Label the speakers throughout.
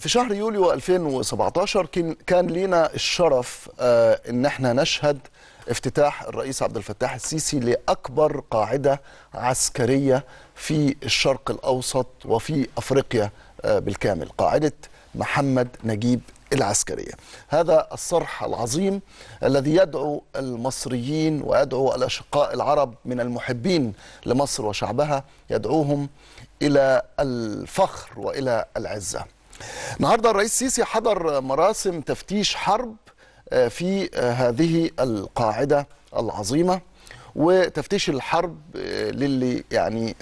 Speaker 1: في شهر يوليو 2017 كان لينا الشرف آه، ان احنا نشهد افتتاح الرئيس عبد الفتاح السيسي لاكبر قاعده عسكريه في الشرق الاوسط وفي افريقيا آه، بالكامل قاعده محمد نجيب العسكريه. هذا الصرح العظيم الذي يدعو المصريين ويدعو الاشقاء العرب من المحبين لمصر وشعبها يدعوهم الى الفخر والى العزه. النهارده الرئيس السيسي حضر مراسم تفتيش حرب آه، في آه، هذه القاعده العظيمه وتفتيش الحرب آه، للي يعني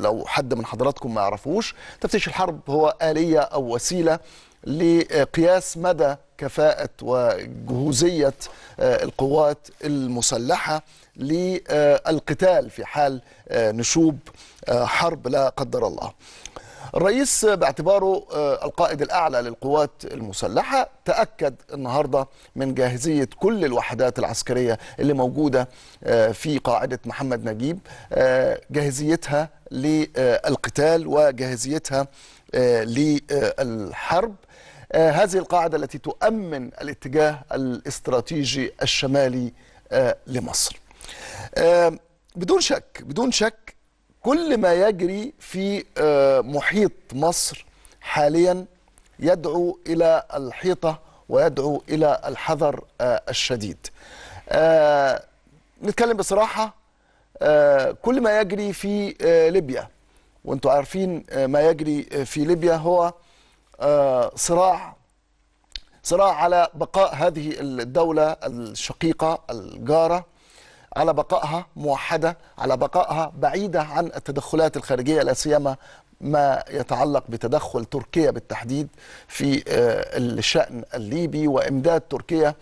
Speaker 1: لو حد من حضراتكم ما يعرفوش تفتيش الحرب هو آلية أو وسيلة لقياس مدى كفاءة وجهوزية القوات المسلحة للقتال في حال نشوب حرب لا قدر الله الرئيس باعتباره آه، القائد الأعلى للقوات المسلحة تأكد النهاردة من جاهزية كل الوحدات العسكرية اللي موجودة آه، في قاعدة محمد نجيب آه، جاهزيتها للقتال وجاهزيتها للحرب هذه القاعدة التي تؤمن الاتجاه الاستراتيجي الشمالي لمصر بدون شك بدون شك كل ما يجري في آه، محيط مصر حاليا يدعو الى الحيطه ويدعو الى الحذر آه، الشديد. آه، نتكلم بصراحه كل ما يجري في ليبيا وانتم عارفين ما يجري في ليبيا هو صراع صراع على بقاء هذه الدوله الشقيقه الجاره على بقائها موحدة على بقائها بعيدة عن التدخلات الخارجية لا سيما ما يتعلق بتدخل تركيا بالتحديد في آه، الشأن الليبي وإمداد تركيا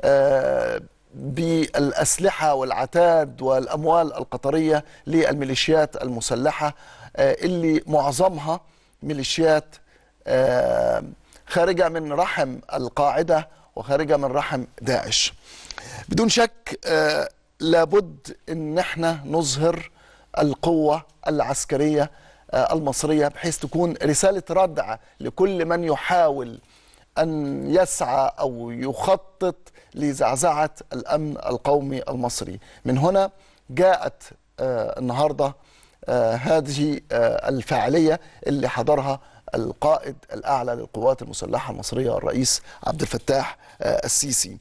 Speaker 1: آه، بالأسلحة والعتاد والأموال القطرية للميليشيات المسلحة آه، اللي معظمها ميليشيات خارجة من رحم القاعدة وخارجة من رحم داعش بدون شك لابد ان احنا نظهر القوه العسكريه آه، المصريه بحيث تكون رساله ردع لكل من يحاول ان يسعى او يخطط لزعزعه الامن القومي المصري من هنا جاءت آه، النهارده آه، هذه آه، الفعاليه اللي حضرها القائد الاعلى للقوات المسلحه المصريه الرئيس عبد الفتاح آه، السيسي.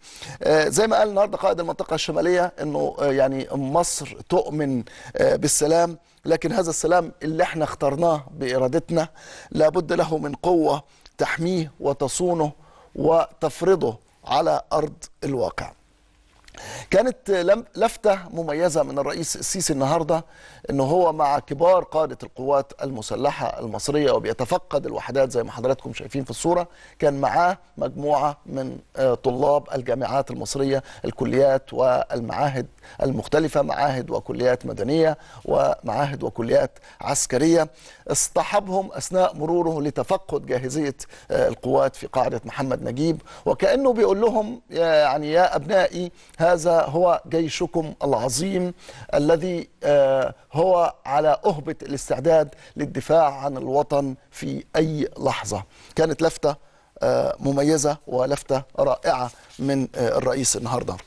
Speaker 1: زي ما قال النهارده قائد المنطقه الشماليه انه يعني مصر تؤمن بالسلام لكن هذا السلام اللي احنا اخترناه بارادتنا لابد له من قوه تحميه وتصونه وتفرضه على ارض الواقع. كانت لفتة مميزة من الرئيس السيسي النهاردة أنه هو مع كبار قادة القوات المسلحة المصرية وبيتفقد الوحدات زي ما حضراتكم شايفين في الصورة كان معاه مجموعة من آه، طلاب الجامعات المصرية الكليات والمعاهد المختلفة معاهد وكليات مدنية ومعاهد وكليات عسكرية اصطحبهم أثناء مروره لتفقد جاهزية آه، القوات في قاعدة محمد نجيب وكأنه بيقول لهم يعني يا أبنائي هذا هو جيشكم العظيم الذي آه، هو على أهبة الاستعداد للدفاع عن الوطن في أي لحظة كانت لفتة آه، مميزة ولفتة رائعة من آه، الرئيس النهارده